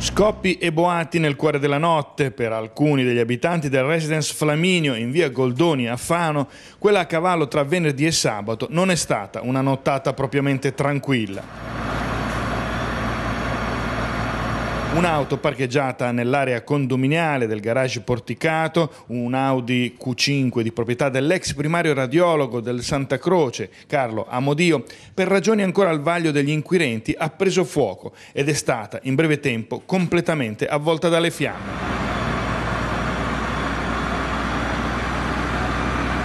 Scoppi e boati nel cuore della notte per alcuni degli abitanti del residence Flaminio in via Goldoni a Fano, quella a cavallo tra venerdì e sabato non è stata una nottata propriamente tranquilla. Un'auto parcheggiata nell'area condominiale del garage porticato, un Audi Q5 di proprietà dell'ex primario radiologo del Santa Croce, Carlo Amodio, per ragioni ancora al vaglio degli inquirenti, ha preso fuoco ed è stata in breve tempo completamente avvolta dalle fiamme.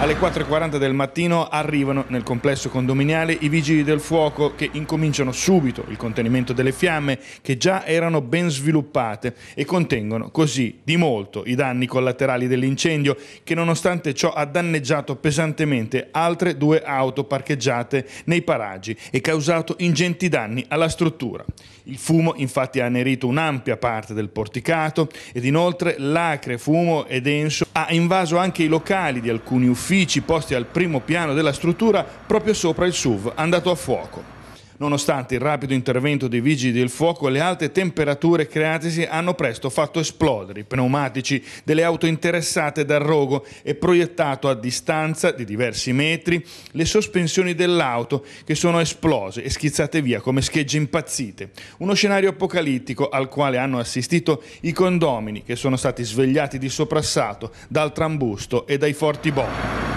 Alle 4.40 del mattino arrivano nel complesso condominiale i vigili del fuoco che incominciano subito il contenimento delle fiamme che già erano ben sviluppate e contengono così di molto i danni collaterali dell'incendio che nonostante ciò ha danneggiato pesantemente altre due auto parcheggiate nei paraggi e causato ingenti danni alla struttura. Il fumo infatti ha annerito un'ampia parte del porticato ed inoltre l'acre fumo e denso ha invaso anche i locali di alcuni uffici uffici posti al primo piano della struttura proprio sopra il SUV andato a fuoco. Nonostante il rapido intervento dei vigili del fuoco, le alte temperature createsi hanno presto fatto esplodere i pneumatici delle auto interessate dal rogo e proiettato a distanza di diversi metri le sospensioni dell'auto che sono esplose e schizzate via come schegge impazzite. Uno scenario apocalittico al quale hanno assistito i condomini che sono stati svegliati di soprassalto dal trambusto e dai forti bombi.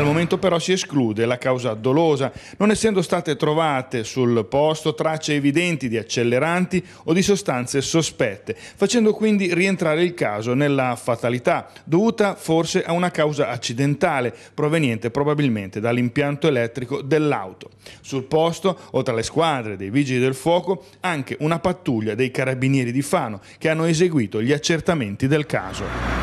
Al momento però si esclude la causa dolosa, non essendo state trovate sul posto tracce evidenti di acceleranti o di sostanze sospette, facendo quindi rientrare il caso nella fatalità, dovuta forse a una causa accidentale, proveniente probabilmente dall'impianto elettrico dell'auto. Sul posto, oltre alle squadre dei vigili del fuoco, anche una pattuglia dei carabinieri di Fano che hanno eseguito gli accertamenti del caso.